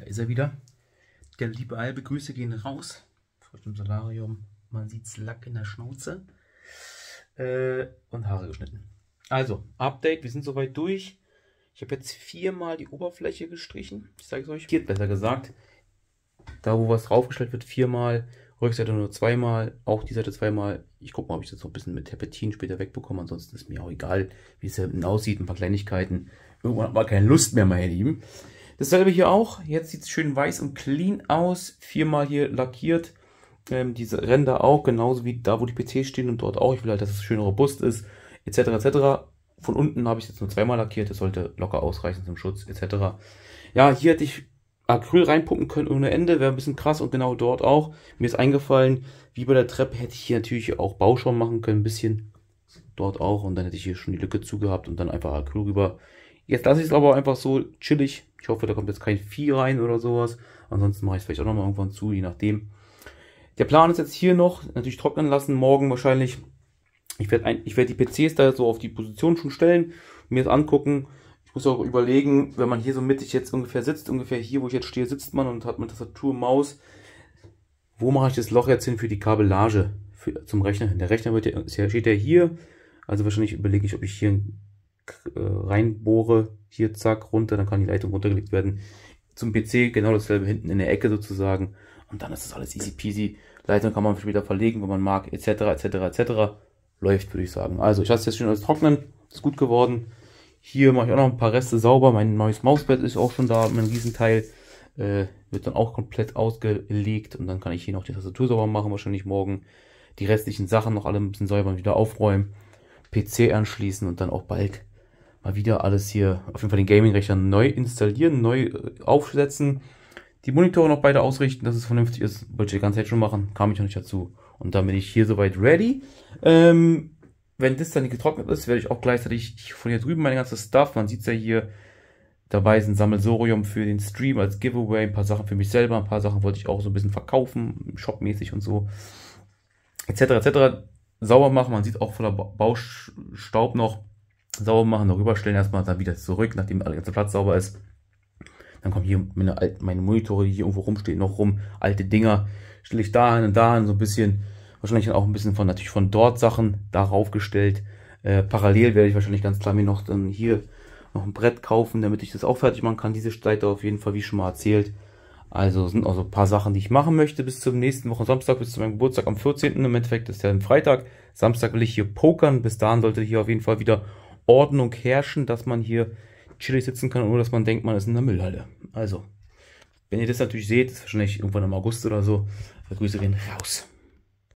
Da ist er wieder. Der liebe Albe, Grüße gehen raus. Frisch im Solarium. Man sieht es Lack in der Schnauze. Äh, und Haare geschnitten. Also, Update, wir sind soweit durch. Ich habe jetzt viermal die Oberfläche gestrichen. Ich zeige es euch. Viert besser gesagt. Da, wo was draufgestellt wird, viermal. Rückseite nur zweimal, auch die Seite zweimal. Ich gucke mal, ob ich das noch ein bisschen mit Tapetin später wegbekomme. Ansonsten ist mir auch egal, wie es hinten aussieht, ein paar Kleinigkeiten. Irgendwann hat man keine Lust mehr, meine Lieben. Dasselbe hier auch. Jetzt sieht es schön weiß und clean aus. Viermal hier lackiert. Ähm, diese Ränder auch, genauso wie da, wo die PCs stehen und dort auch. Ich will halt, dass es schön robust ist, etc. etc. Von unten habe ich jetzt nur zweimal lackiert. Das sollte locker ausreichen zum Schutz, etc. Ja, hier hätte ich Acryl reinpumpen können ohne Ende, wäre ein bisschen krass und genau dort auch. Mir ist eingefallen, wie bei der Treppe hätte ich hier natürlich auch Bauschaum machen können, ein bisschen dort auch und dann hätte ich hier schon die Lücke zugehabt und dann einfach Acryl rüber. Jetzt lasse ich es aber einfach so chillig. Ich hoffe, da kommt jetzt kein Vieh rein oder sowas. Ansonsten mache ich es vielleicht auch nochmal irgendwann zu, je nachdem. Der Plan ist jetzt hier noch, natürlich trocknen lassen, morgen wahrscheinlich. Ich werde ein, ich werde die PCs da so auf die Position schon stellen, mir das angucken. Ich muss auch überlegen, wenn man hier so mittig jetzt ungefähr sitzt, ungefähr hier, wo ich jetzt stehe, sitzt man und hat man Tastatur, Maus. Wo mache ich das Loch jetzt hin für die Kabellage für, zum Rechner Der Rechner wird ja, steht ja hier. Also wahrscheinlich überlege ich, ob ich hier äh, reinbohre, hier zack, runter, dann kann die Leitung runtergelegt werden. Zum PC genau dasselbe hinten in der Ecke sozusagen. Und dann ist das alles easy peasy. Leitung kann man später verlegen, wenn man mag, etc., etc., etc. Läuft, würde ich sagen. Also, ich lasse jetzt schön alles trocknen. Ist gut geworden. Hier mache ich auch noch ein paar Reste sauber. Mein neues Mausbett ist auch schon da, mein Riesenteil. Äh, wird dann auch komplett ausgelegt und dann kann ich hier noch die Tastatur sauber machen, wahrscheinlich morgen. Die restlichen Sachen noch alle ein bisschen säubern, wieder aufräumen. PC anschließen und dann auch bald mal wieder alles hier, auf jeden Fall den Gaming-Rechner neu installieren, neu äh, aufsetzen. Die Monitore noch beide ausrichten, dass es vernünftig ist. Wollte ich die ganze Zeit schon machen, kam ich noch nicht dazu. Und dann bin ich hier soweit ready. Ähm, wenn das dann getrocknet ist, werde ich auch gleichzeitig von hier drüben meine ganze Stuff, man sieht es ja hier, dabei ist ein Sammelsorium für den Stream als Giveaway, ein paar Sachen für mich selber, ein paar Sachen wollte ich auch so ein bisschen verkaufen, shopmäßig und so, etc., etc., sauber machen, man sieht auch voller Baustaub noch, sauber machen, darüber stellen, erstmal dann wieder zurück, nachdem der ganze Platz sauber ist. Dann kommen hier meine, meine Monitore, die hier irgendwo rumstehen, noch rum, alte Dinger, stelle ich da hin und da hin, so ein bisschen, wahrscheinlich dann auch ein bisschen von, natürlich von dort Sachen darauf gestellt. Äh, parallel werde ich wahrscheinlich ganz klar mir noch dann hier noch ein Brett kaufen, damit ich das auch fertig machen kann, diese Seite auf jeden Fall, wie schon mal erzählt. Also sind auch so ein paar Sachen, die ich machen möchte bis zum nächsten Wochen Samstag, bis zu meinem Geburtstag am 14. Im Endeffekt ist ja ein Freitag. Samstag will ich hier pokern. Bis dahin sollte hier auf jeden Fall wieder Ordnung herrschen, dass man hier chillig sitzen kann, ohne dass man denkt, man ist in der Müllhalle. Also, wenn ihr das natürlich seht, ist wahrscheinlich irgendwann im August oder so. Grüße gehen raus.